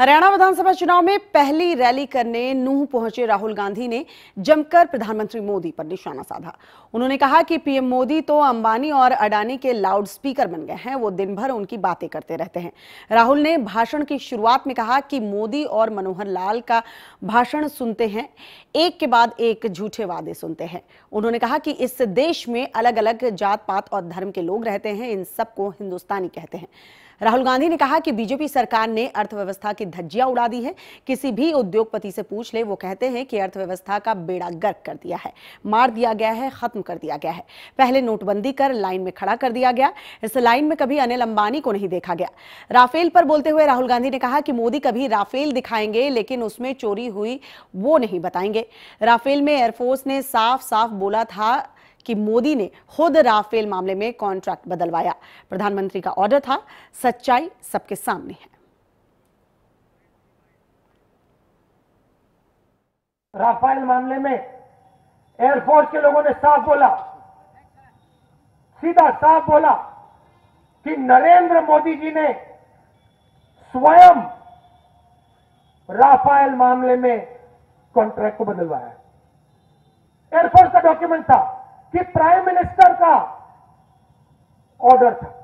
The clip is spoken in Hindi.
हरियाणा विधानसभा चुनाव में पहली रैली करने नूह पहुंचे राहुल गांधी ने जमकर प्रधानमंत्री मोदी पर निशाना साधा उन्होंने कहा कि पीएम मोदी तो अंबानी और अडानी के लाउड स्पीकर बन गए हैं वो दिन भर उनकी बातें करते रहते हैं राहुल ने भाषण की शुरुआत में कहा कि मोदी और मनोहर लाल का भाषण सुनते हैं एक के बाद एक झूठे वादे सुनते हैं उन्होंने कहा कि इस देश में अलग अलग जात पात और धर्म के लोग रहते हैं इन सबको हिंदुस्तानी कहते हैं राहुल गांधी ने कहा कि बीजेपी सरकार ने अर्थव्यवस्था की धज्जियां उड़ा दी है किसी भी उद्योगपति से पूछ ले वो कहते हैं कि अर्थव्यवस्था का बेड़ा गर्क कर दिया है मार दिया गया है खत्म कर दिया गया है पहले नोटबंदी कर लाइन में खड़ा कर दिया गया इस लाइन में कभी अनिल अंबानी को नहीं देखा गया राफेल पर बोलते हुए राहुल गांधी ने कहा कि मोदी कभी राफेल दिखाएंगे लेकिन उसमें चोरी हुई वो नहीं बताएंगे राफेल में एयरफोर्स ने साफ साफ बोला था कि मोदी ने खुद राफेल मामले में कॉन्ट्रैक्ट बदलवाया प्रधानमंत्री का ऑर्डर था सच्चाई सबके सामने है राफेल मामले में एयरफोर्स के लोगों ने साफ बोला सीधा साफ बोला कि नरेंद्र मोदी जी ने स्वयं राफेल मामले में कॉन्ट्रैक्ट को बदलवाया एयरफोर्स का डॉक्यूमेंट था कि प्राइम मिनिस्टर का ऑर्डर था